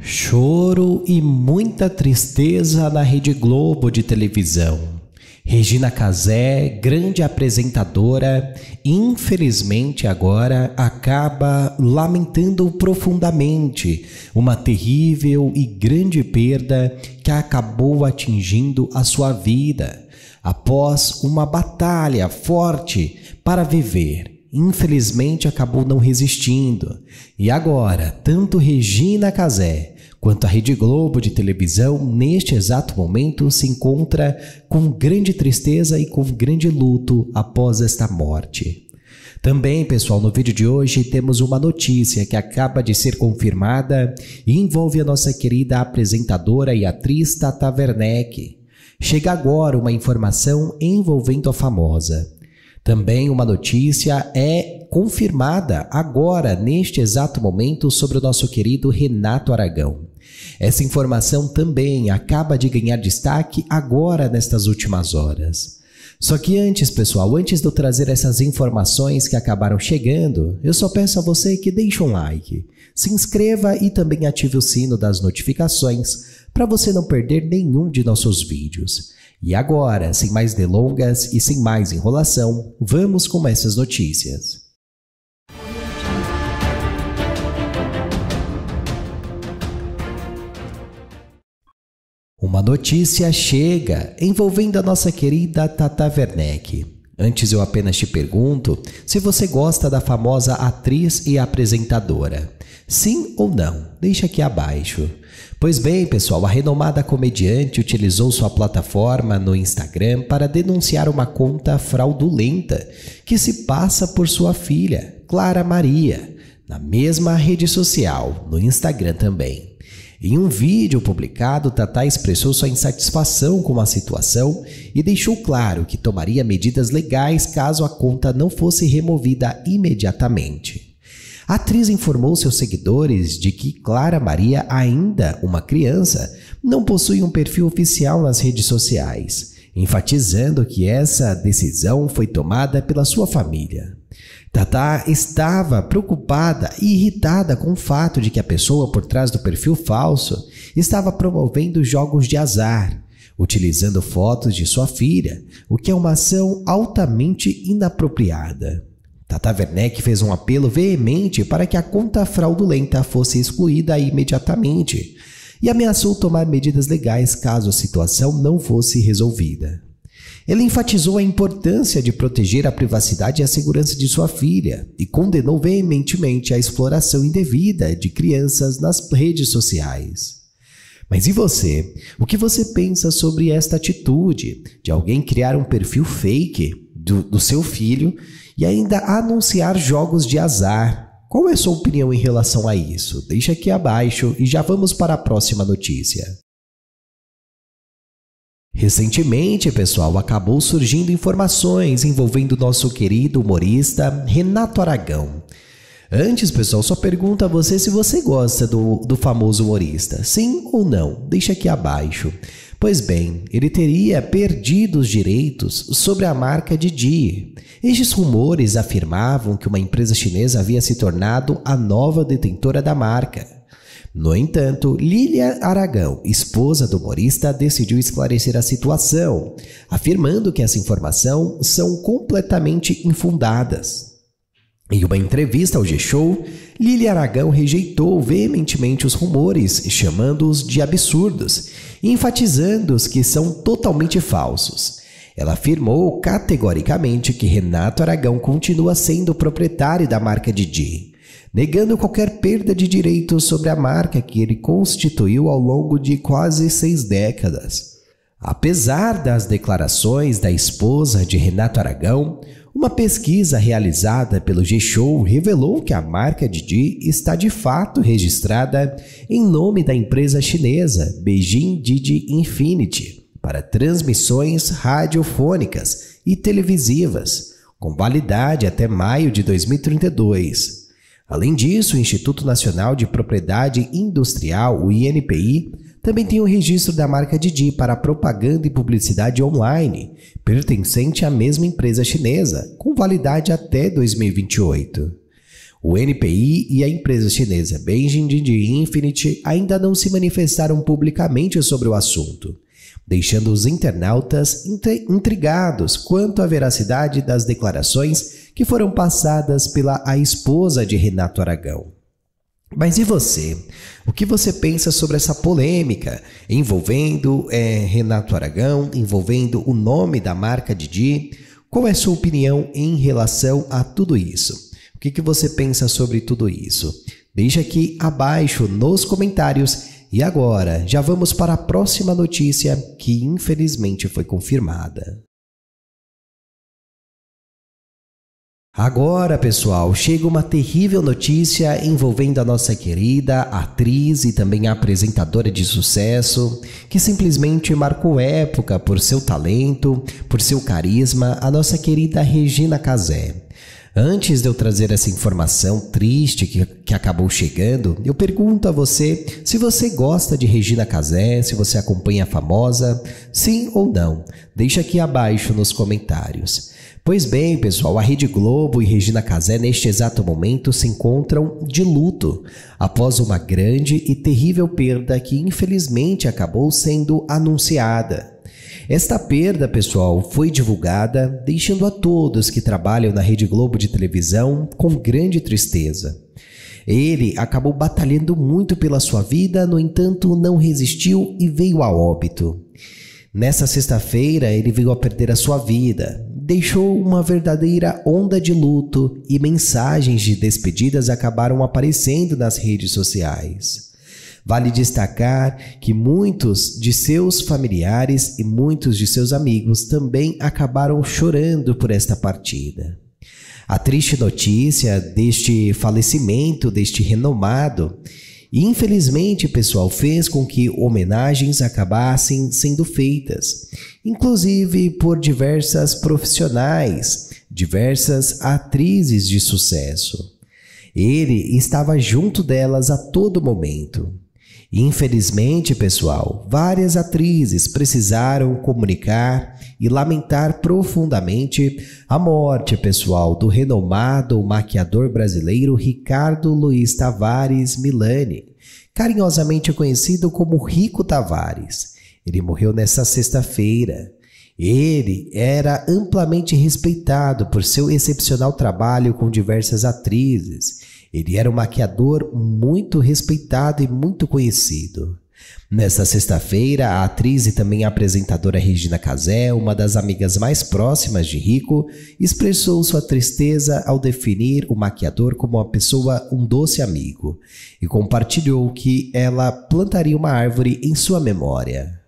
Choro e muita tristeza na Rede Globo de televisão. Regina Casé, grande apresentadora, infelizmente agora acaba lamentando profundamente uma terrível e grande perda que acabou atingindo a sua vida após uma batalha forte para viver infelizmente acabou não resistindo. E agora, tanto Regina Casé quanto a Rede Globo de televisão, neste exato momento, se encontra com grande tristeza e com grande luto após esta morte. Também, pessoal, no vídeo de hoje temos uma notícia que acaba de ser confirmada e envolve a nossa querida apresentadora e atriz Tata Werneck. Chega agora uma informação envolvendo a famosa. Também uma notícia é confirmada agora, neste exato momento, sobre o nosso querido Renato Aragão. Essa informação também acaba de ganhar destaque agora, nestas últimas horas. Só que antes, pessoal, antes de eu trazer essas informações que acabaram chegando, eu só peço a você que deixe um like, se inscreva e também ative o sino das notificações para você não perder nenhum de nossos vídeos. E agora, sem mais delongas e sem mais enrolação, vamos com essas notícias. Uma notícia chega envolvendo a nossa querida Tata Werneck. Antes eu apenas te pergunto se você gosta da famosa atriz e apresentadora. Sim ou não? Deixa aqui abaixo. Pois bem, pessoal, a renomada comediante utilizou sua plataforma no Instagram para denunciar uma conta fraudulenta que se passa por sua filha, Clara Maria, na mesma rede social, no Instagram também. Em um vídeo publicado, Tatá expressou sua insatisfação com a situação e deixou claro que tomaria medidas legais caso a conta não fosse removida imediatamente. A atriz informou seus seguidores de que Clara Maria, ainda uma criança, não possui um perfil oficial nas redes sociais, enfatizando que essa decisão foi tomada pela sua família. Tatá estava preocupada e irritada com o fato de que a pessoa por trás do perfil falso estava promovendo jogos de azar, utilizando fotos de sua filha, o que é uma ação altamente inapropriada. Tata Werneck fez um apelo veemente para que a conta fraudulenta fosse excluída imediatamente e ameaçou tomar medidas legais caso a situação não fosse resolvida. Ele enfatizou a importância de proteger a privacidade e a segurança de sua filha e condenou veementemente a exploração indevida de crianças nas redes sociais. Mas e você? O que você pensa sobre esta atitude de alguém criar um perfil fake do, do seu filho e ainda anunciar jogos de azar. Qual é a sua opinião em relação a isso? Deixa aqui abaixo e já vamos para a próxima notícia. Recentemente, pessoal, acabou surgindo informações envolvendo nosso querido humorista Renato Aragão. Antes, pessoal, só pergunta a você se você gosta do, do famoso humorista, sim ou não. Deixa aqui abaixo. Pois bem, ele teria perdido os direitos sobre a marca Didi. Estes rumores afirmavam que uma empresa chinesa havia se tornado a nova detentora da marca. No entanto, Lilia Aragão, esposa do humorista, decidiu esclarecer a situação, afirmando que essa informação são completamente infundadas. Em uma entrevista ao G-Show, Lilia Aragão rejeitou veementemente os rumores, chamando-os de absurdos enfatizando os que são totalmente falsos. Ela afirmou categoricamente que Renato Aragão continua sendo proprietário da marca Didi, negando qualquer perda de direitos sobre a marca que ele constituiu ao longo de quase seis décadas. Apesar das declarações da esposa de Renato Aragão, uma pesquisa realizada pelo G-Show revelou que a marca Didi está de fato registrada em nome da empresa chinesa Beijing Didi Infinity para transmissões radiofônicas e televisivas, com validade até maio de 2032. Além disso, o Instituto Nacional de Propriedade Industrial, o INPI, também tem o um registro da marca Didi para propaganda e publicidade online, pertencente à mesma empresa chinesa, com validade até 2028. O NPI e a empresa chinesa Beijing Didi Infinity ainda não se manifestaram publicamente sobre o assunto, deixando os internautas intrigados quanto à veracidade das declarações que foram passadas pela a esposa de Renato Aragão. Mas e você? O que você pensa sobre essa polêmica envolvendo é, Renato Aragão, envolvendo o nome da marca Didi? Qual é a sua opinião em relação a tudo isso? O que, que você pensa sobre tudo isso? Deixe aqui abaixo nos comentários. E agora, já vamos para a próxima notícia que infelizmente foi confirmada. Agora, pessoal, chega uma terrível notícia envolvendo a nossa querida atriz e também apresentadora de sucesso, que simplesmente marcou época por seu talento, por seu carisma, a nossa querida Regina Casé. Antes de eu trazer essa informação triste que, que acabou chegando, eu pergunto a você se você gosta de Regina Casé, se você acompanha a famosa, sim ou não. Deixa aqui abaixo nos comentários. Pois bem, pessoal, a Rede Globo e Regina Casé neste exato momento se encontram de luto após uma grande e terrível perda que infelizmente acabou sendo anunciada. Esta perda, pessoal, foi divulgada, deixando a todos que trabalham na Rede Globo de televisão com grande tristeza. Ele acabou batalhando muito pela sua vida, no entanto, não resistiu e veio a óbito. Nessa sexta-feira, ele veio a perder a sua vida. Deixou uma verdadeira onda de luto e mensagens de despedidas acabaram aparecendo nas redes sociais. Vale destacar que muitos de seus familiares e muitos de seus amigos também acabaram chorando por esta partida. A triste notícia deste falecimento deste renomado, infelizmente, pessoal, fez com que homenagens acabassem sendo feitas, inclusive por diversas profissionais, diversas atrizes de sucesso. Ele estava junto delas a todo momento. Infelizmente, pessoal, várias atrizes precisaram comunicar e lamentar profundamente a morte, pessoal, do renomado maquiador brasileiro Ricardo Luiz Tavares Milani, carinhosamente conhecido como Rico Tavares. Ele morreu nesta sexta-feira. Ele era amplamente respeitado por seu excepcional trabalho com diversas atrizes ele era um maquiador muito respeitado e muito conhecido. Nesta sexta-feira, a atriz e também apresentadora Regina Casé, uma das amigas mais próximas de Rico, expressou sua tristeza ao definir o maquiador como uma pessoa um doce amigo e compartilhou que ela plantaria uma árvore em sua memória.